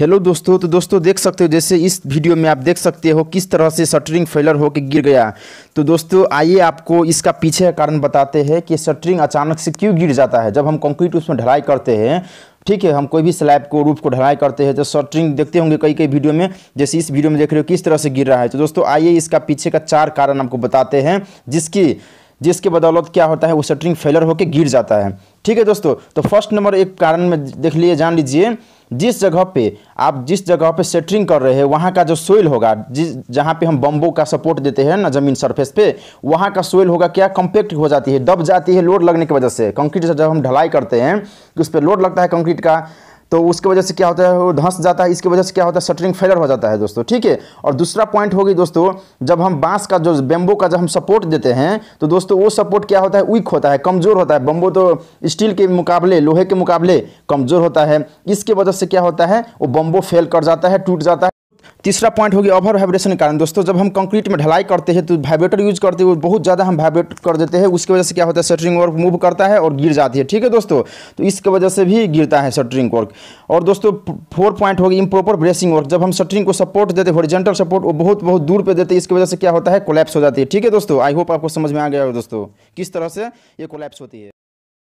hello दोस्तों तो दोस्तों देख सकते हो जैसे इस वीडियो में आप देख सकते हो किस तरह से शटरिंग फेलर होकर गिर गया तो दोस्तों आइए आपको इसका पीछे का कारण बताते हैं कि शटरिंग अचानक से क्यों गिर जाता है जब हम कंक्रीट उसमें ढलाई करते हैं ठीक है हम कोई भी स्लैब को रूप को ढलाई करते हैं तो शटरिंग देखते होंगे कई कई वीडियो में जैसे इस वीडियो में देख रहे हो किस तरह से गिर रहा है तो दोस्तों आइए इसका पीछे का चार कारण आपको बताते हैं जिसकी जिसके बदौलत क्या होता है वो शटरिंग फेलर होकर गिर जाता है ठीक है दोस्तों तो फर्स्ट नंबर एक कारण में देख लिए जान लीजिए जिस जगह पे आप जिस जगह पे सेटरिंग कर रहे हैं वहाँ का जो सोइल होगा जिस जहाँ पे हम बम्बो का सपोर्ट देते हैं ना जमीन सरफेस पे वहाँ का सोइल होगा क्या कम्पैक्ट हो जाती है दब जाती है लोड लगने की वजह से कंक्रीट से जब हम ढलाई करते हैं तो उस पर लोड लगता है कंक्रीट का तो उसकी वजह से क्या होता है वो धंस जाता है इसकी वजह से क्या होता है शटरिंग फेलर हो जाता है दोस्तों ठीक है और दूसरा पॉइंट होगी दोस्तों जब हम बांस का जो बेम्बो का जब हम सपोर्ट देते हैं तो दोस्तों वो सपोर्ट क्या होता है वीक होता है कमज़ोर होता है बम्बो तो स्टील के मुकाबले लोहे के मुकाबले कमज़ोर होता है इसके वजह से क्या होता है वो बम्बो फेल कर जाता है टूट जाता है तीसरा पॉइंट होगी ओवर वाइब्रेशन के कारण दोस्तों जब हम कंक्रीट में ढलाई करते हैं तो वाइब्रेटर यूज करते हुए बहुत ज़्यादा हम वाइब्रेट कर देते हैं उसकी वजह से क्या होता है शटरिंग वर्क मूव करता है और गिर जाती है ठीक है दोस्तों तो इसकी वजह से भी गिरता है शटरिंग वर्क और दोस्तों फोर पॉइंट होगी इम्प्रॉपर ब्रेसिंग वर्क जब हम शटरिंग को सपोर्ट देते हॉरिजेंटल सपोर्ट वो बहुत बहुत दूर पर देते हैं इसकी वजह से क्या होता है कोलैप्स हो जाती है ठीक है दोस्तों आई होप आपको समझ में आ गया हो दोस्तों किस तरह से ये कोलैप्स होती है